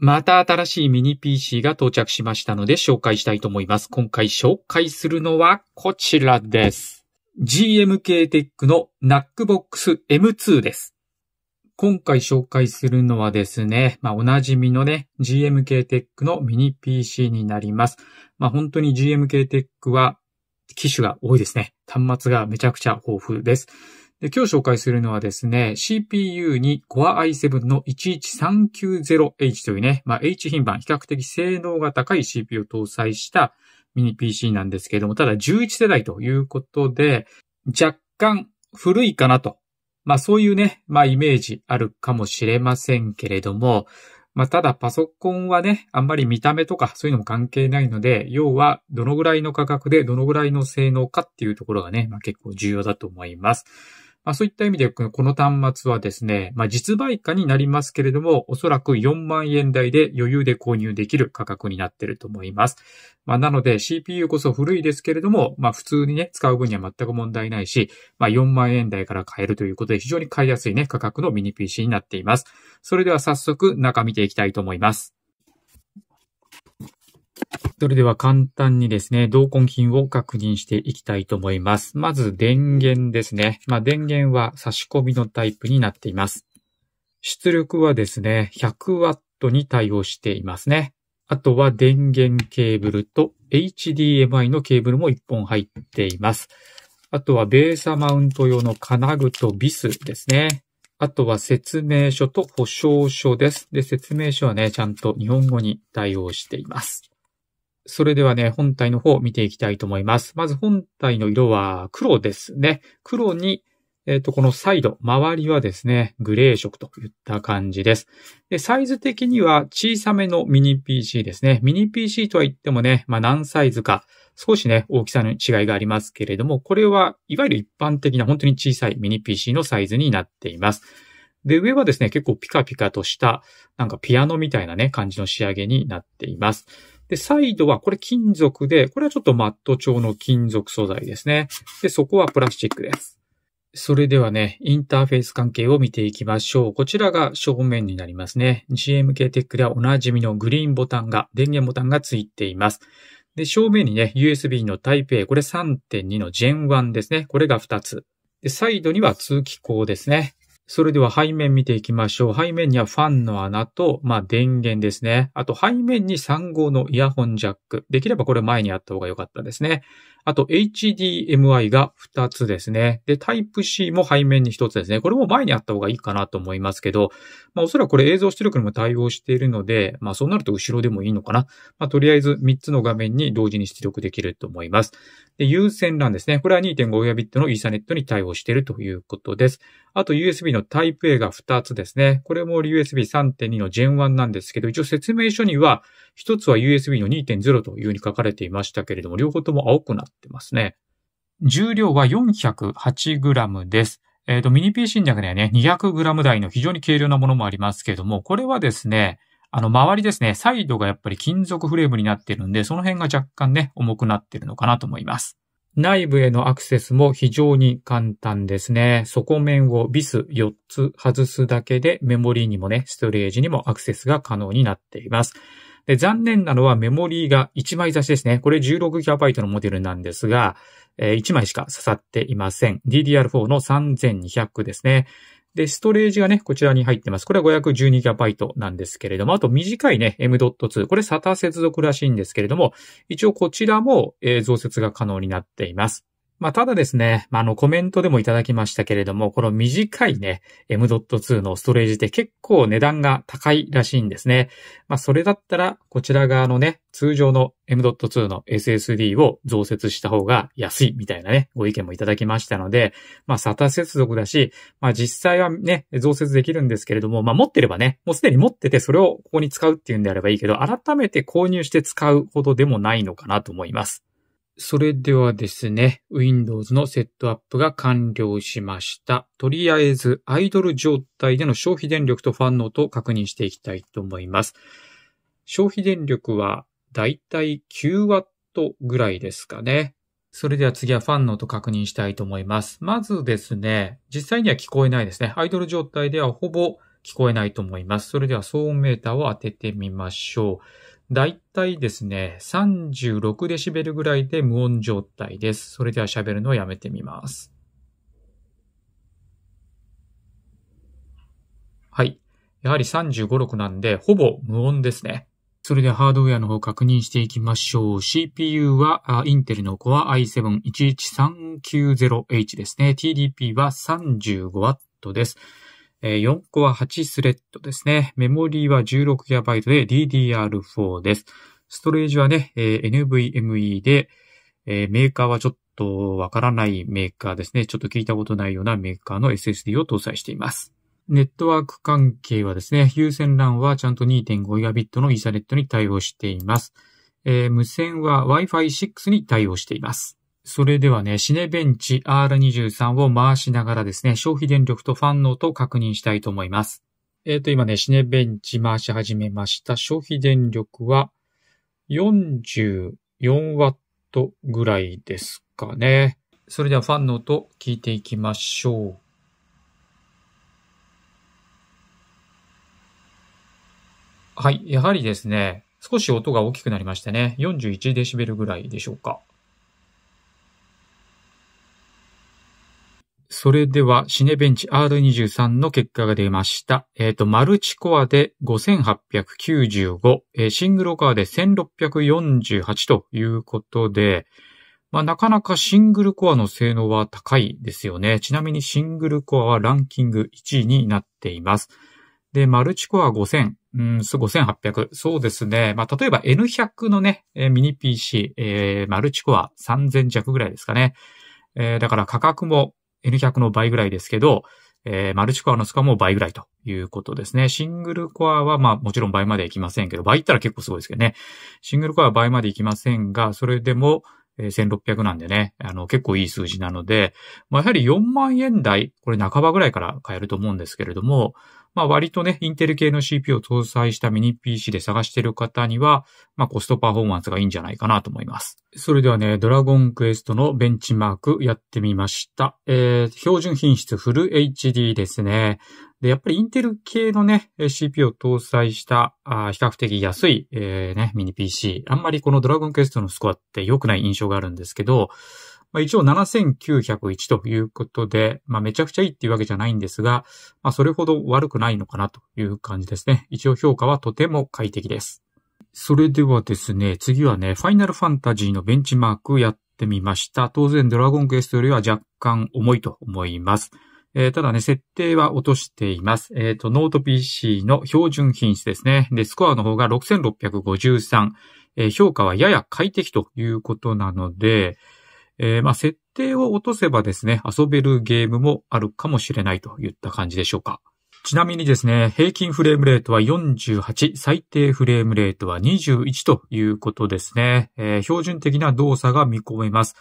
また新しいミニ PC が到着しましたので紹介したいと思います。今回紹介するのはこちらです。GMK テックの n a c b o x M2 です。今回紹介するのはですね、まあ、おなじみのね、GMK テックのミニ PC になります。まあ、本当に GMK テックは機種が多いですね。端末がめちゃくちゃ豊富です。で今日紹介するのはですね、CPU に Core i7 の 11390H というね、まあ、H 品番、比較的性能が高い CPU を搭載したミニ PC なんですけれども、ただ11世代ということで、若干古いかなと。まあそういうね、まあイメージあるかもしれませんけれども、まあただパソコンはね、あんまり見た目とかそういうのも関係ないので、要はどのぐらいの価格でどのぐらいの性能かっていうところがね、まあ結構重要だと思います。まあ、そういった意味で、この端末はですね、まあ、実売価になりますけれども、おそらく4万円台で余裕で購入できる価格になっていると思います。まあ、なので CPU こそ古いですけれども、まあ、普通にね、使う分には全く問題ないし、まあ、4万円台から買えるということで、非常に買いやすいね、価格のミニ PC になっています。それでは早速中見ていきたいと思います。それでは簡単にですね、同梱品を確認していきたいと思います。まず電源ですね。まあ、電源は差し込みのタイプになっています。出力はですね、100W に対応していますね。あとは電源ケーブルと HDMI のケーブルも1本入っています。あとはベーサマウント用の金具とビスですね。あとは説明書と保証書です。で、説明書はね、ちゃんと日本語に対応しています。それではね、本体の方を見ていきたいと思います。まず本体の色は黒ですね。黒に、えっ、ー、と、このサイド、周りはですね、グレー色といった感じです。で、サイズ的には小さめのミニ PC ですね。ミニ PC とは言ってもね、まあ何サイズか、少しね、大きさの違いがありますけれども、これはいわゆる一般的な本当に小さいミニ PC のサイズになっています。で、上はですね、結構ピカピカとした、なんかピアノみたいなね、感じの仕上げになっています。で、サイドはこれ金属で、これはちょっとマット調の金属素材ですね。で、そこはプラスチックです。それではね、インターフェース関係を見ていきましょう。こちらが正面になりますね。GMK テックではおなじみのグリーンボタンが、電源ボタンがついています。で、正面にね、USB のタイプ a これ3.2の Gen1 ですね。これが2つ。で、サイドには通気口ですね。それでは背面見ていきましょう。背面にはファンの穴と、まあ、電源ですね。あと背面に3号のイヤホンジャック。できればこれ前にあった方が良かったですね。あと HDMI が2つですね。で、Type-C も背面に1つですね。これも前にあった方がいいかなと思いますけど、まあおそらくこれ映像出力にも対応しているので、まあそうなると後ろでもいいのかな。まあとりあえず3つの画面に同時に出力できると思います。で、有線 LAN ですね。これは 2.5Gbit のイーサネットに対応しているということです。あと USB の Type-A が2つですね。これも USB 3.2の Gen1 なんですけど、一応説明書には、一つは USB の2.0というふうに書かれていましたけれども、両方とも青くなってますね。重量は 408g です。えっ、ー、と、ミニ PC の中にはね、200g 台の非常に軽量なものもありますけれども、これはですね、あの、周りですね、サイドがやっぱり金属フレームになっているんで、その辺が若干ね、重くなってるのかなと思います。内部へのアクセスも非常に簡単ですね。底面をビス4つ外すだけでメモリーにもね、ストレージにもアクセスが可能になっています。で、残念なのはメモリーが1枚差しですね。これ 16GB のモデルなんですが、えー、1枚しか刺さっていません。DDR4 の3200ですね。で、ストレージがね、こちらに入ってます。これは 512GB なんですけれども、あと短いね、M.2。これ SATA 接続らしいんですけれども、一応こちらも、えー、増設が可能になっています。まあ、ただですね、まあ、の、コメントでもいただきましたけれども、この短いね、M.2 のストレージって結構値段が高いらしいんですね。まあ、それだったら、こちら側のね、通常の M.2 の SSD を増設した方が安いみたいなね、ご意見もいただきましたので、まあ、SATA 接続だし、まあ、実際はね、増設できるんですけれども、まあ、持ってればね、もうすでに持っててそれをここに使うっていうんであればいいけど、改めて購入して使うほどでもないのかなと思います。それではですね、Windows のセットアップが完了しました。とりあえず、アイドル状態での消費電力とファンノートを確認していきたいと思います。消費電力は、だいたい 9W ぐらいですかね。それでは次はファンノート確認したいと思います。まずですね、実際には聞こえないですね。アイドル状態ではほぼ聞こえないと思います。それでは騒音メーターを当ててみましょう。だいたいですね、36デシベルぐらいで無音状態です。それでは喋るのをやめてみます。はい。やはり35、6なんで、ほぼ無音ですね。それでハードウェアの方確認していきましょう。CPU は、インテルの Core i7-11390H ですね。TDP は 35W です。4個は8スレッドですね。メモリーは 16GB で DDR4 です。ストレージはね、NVMe で、メーカーはちょっとわからないメーカーですね。ちょっと聞いたことないようなメーカーの SSD を搭載しています。ネットワーク関係はですね、有線 LAN はちゃんと 2.5Gb のイーサネットに対応しています。無線は Wi-Fi 6に対応しています。それではね、シネベンチ R23 を回しながらですね、消費電力とファンの音を確認したいと思います。えっ、ー、と、今ね、シネベンチ回し始めました。消費電力は44ワットぐらいですかね。それではファンの音聞いていきましょう。はい。やはりですね、少し音が大きくなりましたね。41デシベルぐらいでしょうか。それでは、シネベンチ R23 の結果が出ました。えっ、ー、と、マルチコアで5895、えー、シングルコアで1648ということで、まあ、なかなかシングルコアの性能は高いですよね。ちなみにシングルコアはランキング1位になっています。で、マルチコア5000、うん、5800。そうですね。まあ、例えば N100 のね、ミニ PC、えー、マルチコア3000弱ぐらいですかね。えー、だから価格も N100 の倍ぐらいですけど、えー、マルチコアのスカも倍ぐらいということですね。シングルコアはまあもちろん倍までいきませんけど、倍いったら結構すごいですけどね。シングルコアは倍までいきませんが、それでも、え1600なんでね、あの、結構いい数字なので、まあ、やはり4万円台、これ半ばぐらいから買えると思うんですけれども、まあ割とね、インテル系の CPU を搭載したミニ PC で探している方には、まあコストパフォーマンスがいいんじゃないかなと思います。それではね、ドラゴンクエストのベンチマークやってみました。えー、標準品質フル HD ですね。で、やっぱりインテル系のね、CPU を搭載したあ比較的安い、えー、ね、ミニ PC。あんまりこのドラゴンクエストのスコアって良くない印象があるんですけど、まあ、一応7901ということで、まあ、めちゃくちゃいいっていうわけじゃないんですが、まあ、それほど悪くないのかなという感じですね。一応評価はとても快適です。それではですね、次はね、ファイナルファンタジーのベンチマークやってみました。当然ドラゴンクエストよりは若干重いと思います。えー、ただね、設定は落としています。えっ、ー、と、ノート PC の標準品質ですね。で、スコアの方が6653。えー、評価はやや快適ということなので、えー、まあ、設定を落とせばですね、遊べるゲームもあるかもしれないといった感じでしょうか。ちなみにですね、平均フレームレートは48、最低フレームレートは21ということですね。えー、標準的な動作が見込めます。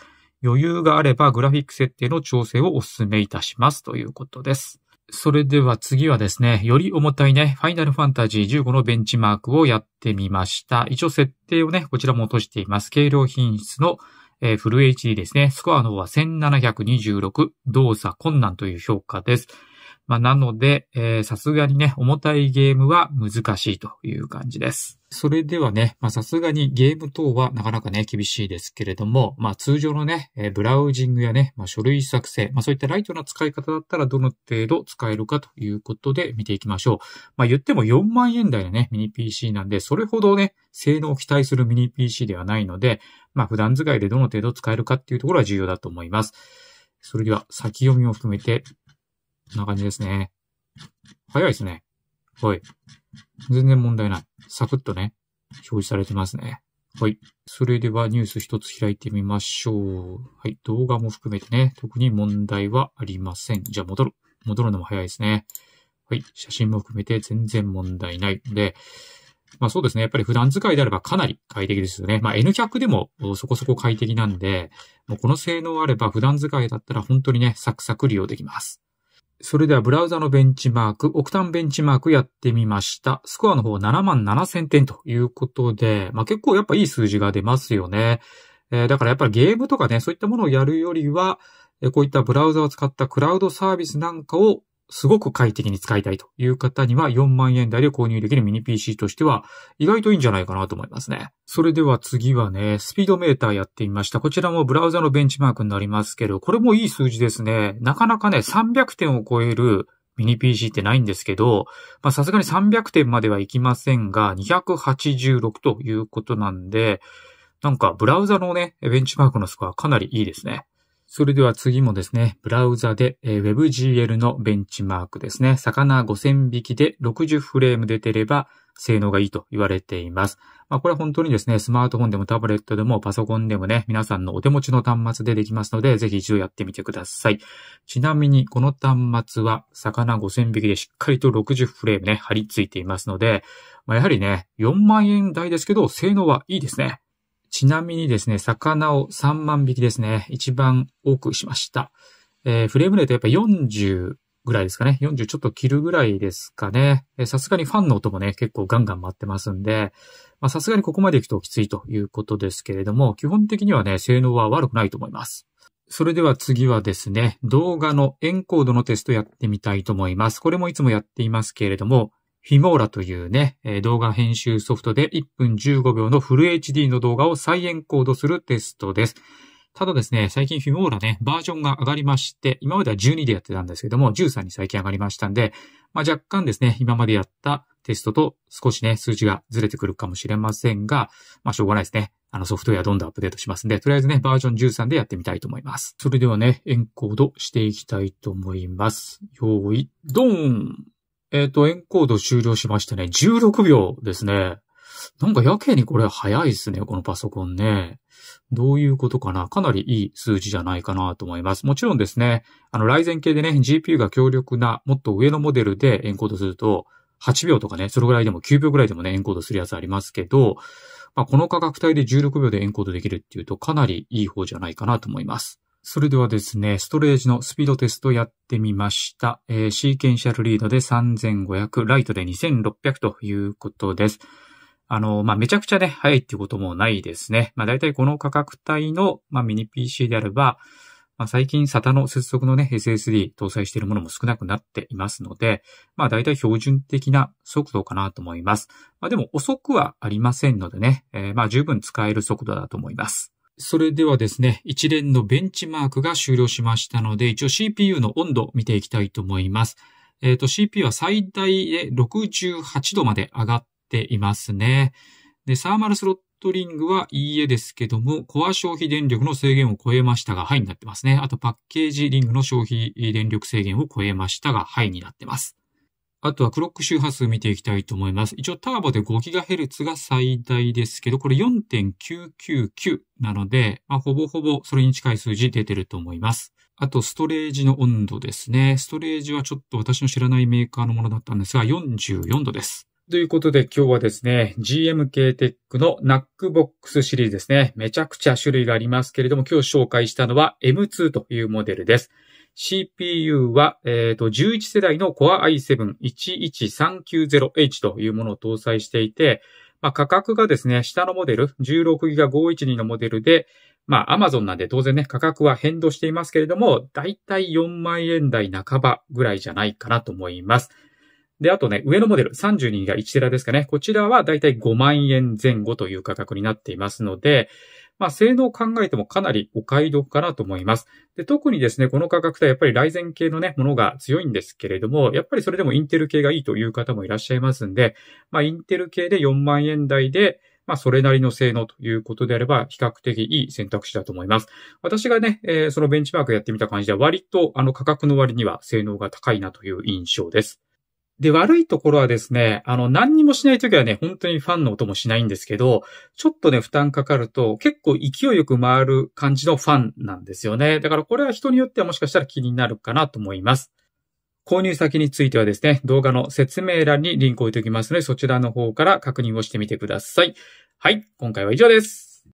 余裕があればグラフィック設定の調整をお勧めいたしますということです。それでは次はですね、より重たいね、ファイナルファンタジー15のベンチマークをやってみました。一応設定をね、こちらも落としています。軽量品質のえー、フル HD ですね。スコアの方は1726、動作困難という評価です。まあ、なので、えさすがにね、重たいゲームは難しいという感じです。それではね、まあ、さすがにゲーム等はなかなかね、厳しいですけれども、まあ、通常のね、ブラウジングやね、まあ、書類作成、まあ、そういったライトな使い方だったらどの程度使えるかということで見ていきましょう。まあ、言っても4万円台のね、ミニ PC なんで、それほどね、性能を期待するミニ PC ではないので、まあ、普段使いでどの程度使えるかっていうところは重要だと思います。それでは、先読みも含めてこんな感じですね。早いですね。はい。全然問題ない。サクッとね、表示されてますね。はい。それではニュース一つ開いてみましょう。はい。動画も含めてね、特に問題はありません。じゃあ戻る。戻るのも早いですね。はい。写真も含めて全然問題ないで、まあそうですね。やっぱり普段使いであればかなり快適ですよね。まあ N100 でもそこそこ快適なんで、もうこの性能あれば普段使いだったら本当にね、サクサク利用できます。それではブラウザのベンチマーク、オクタンベンチマークやってみました。スコアの方7万7千点ということで、まあ、結構やっぱいい数字が出ますよね。えー、だからやっぱりゲームとかね、そういったものをやるよりは、こういったブラウザを使ったクラウドサービスなんかをすごく快適に使いたいという方には4万円台で購入できるミニ PC としては意外といいんじゃないかなと思いますね。それでは次はね、スピードメーターやってみました。こちらもブラウザのベンチマークになりますけど、これもいい数字ですね。なかなかね、300点を超えるミニ PC ってないんですけど、さすがに300点まではいきませんが、286ということなんで、なんかブラウザのね、ベンチマークのスコアかなりいいですね。それでは次もですね、ブラウザで、WebGL のベンチマークですね。魚5000匹で60フレーム出てれば性能がいいと言われています。まあこれは本当にですね、スマートフォンでもタブレットでもパソコンでもね、皆さんのお手持ちの端末でできますので、ぜひ一度やってみてください。ちなみにこの端末は魚5000匹でしっかりと60フレームね、貼り付いていますので、まあやはりね、4万円台ですけど、性能はいいですね。ちなみにですね、魚を3万匹ですね、一番多くしました。えー、フレームレートやっぱ40ぐらいですかね。40ちょっと切るぐらいですかね。さすがにファンの音もね、結構ガンガン回ってますんで、さすがにここまで行くときついということですけれども、基本的にはね、性能は悪くないと思います。それでは次はですね、動画のエンコードのテストやってみたいと思います。これもいつもやっていますけれども、フィモーラというね、動画編集ソフトで1分15秒のフル HD の動画を再エンコードするテストです。ただですね、最近フィモーラね、バージョンが上がりまして、今までは12でやってたんですけども、13に最近上がりましたんで、まあ、若干ですね、今までやったテストと少しね、数値がずれてくるかもしれませんが、まあ、しょうがないですね。あのソフトウェアどんどんアップデートしますんで、とりあえずね、バージョン13でやってみたいと思います。それではね、エンコードしていきたいと思います。用意、ドンえっ、ー、と、エンコード終了しましてね、16秒ですね。なんかやけにこれ早いですね、このパソコンね。どういうことかなかなりいい数字じゃないかなと思います。もちろんですね、あの、ライゼン系でね、GPU が強力な、もっと上のモデルでエンコードすると、8秒とかね、それぐらいでも9秒ぐらいでもね、エンコードするやつありますけど、まあ、この価格帯で16秒でエンコードできるっていうと、かなりいい方じゃないかなと思います。それではですね、ストレージのスピードテストやってみました。えー、シーケンシャルリードで3500、ライトで2600ということです。あの、まあ、めちゃくちゃね、早いっていうこともないですね。まあ、大体この価格帯の、まあ、ミニ PC であれば、まあ、最近 SATA の接続のね、SSD 搭載しているものも少なくなっていますので、まあ大体標準的な速度かなと思います。まあでも遅くはありませんのでね、えー、まあ十分使える速度だと思います。それではですね、一連のベンチマークが終了しましたので、一応 CPU の温度を見ていきたいと思います。えっ、ー、と、CPU は最大で68度まで上がっていますね。で、サーマルスロットリングはいいえですけども、コア消費電力の制限を超えましたが、はいになってますね。あと、パッケージリングの消費電力制限を超えましたが、はいになってます。あとはクロック周波数見ていきたいと思います。一応ターボで 5GHz が最大ですけど、これ4.999なので、まあ、ほぼほぼそれに近い数字出てると思います。あと、ストレージの温度ですね。ストレージはちょっと私の知らないメーカーのものだったんですが、44度です。ということで今日はですね、GMK テックの NACBOX シリーズですね。めちゃくちゃ種類がありますけれども、今日紹介したのは M2 というモデルです。CPU は、えーと、11世代の Core i7-11390H というものを搭載していて、まあ、価格がですね、下のモデル、16GB512 のモデルで、まあ、Amazon なんで当然ね、価格は変動していますけれども、だいたい4万円台半ばぐらいじゃないかなと思います。で、あとね、上のモデル、32 b 1テラですかね。こちらはだいたい5万円前後という価格になっていますので、まあ、性能を考えてもかなりお買い得かなと思います。で、特にですね、この価格帯やっぱりライゼン系のね、ものが強いんですけれども、やっぱりそれでもインテル系がいいという方もいらっしゃいますんで、まあ、インテル系で4万円台で、まあ、それなりの性能ということであれば、比較的いい選択肢だと思います。私がね、えー、そのベンチマークやってみた感じでは、割と、あの、価格の割には性能が高いなという印象です。で、悪いところはですね、あの、何にもしないときはね、本当にファンの音もしないんですけど、ちょっとね、負担かかると、結構勢いよく回る感じのファンなんですよね。だからこれは人によってはもしかしたら気になるかなと思います。購入先についてはですね、動画の説明欄にリンクを置いておきますので、そちらの方から確認をしてみてください。はい、今回は以上です。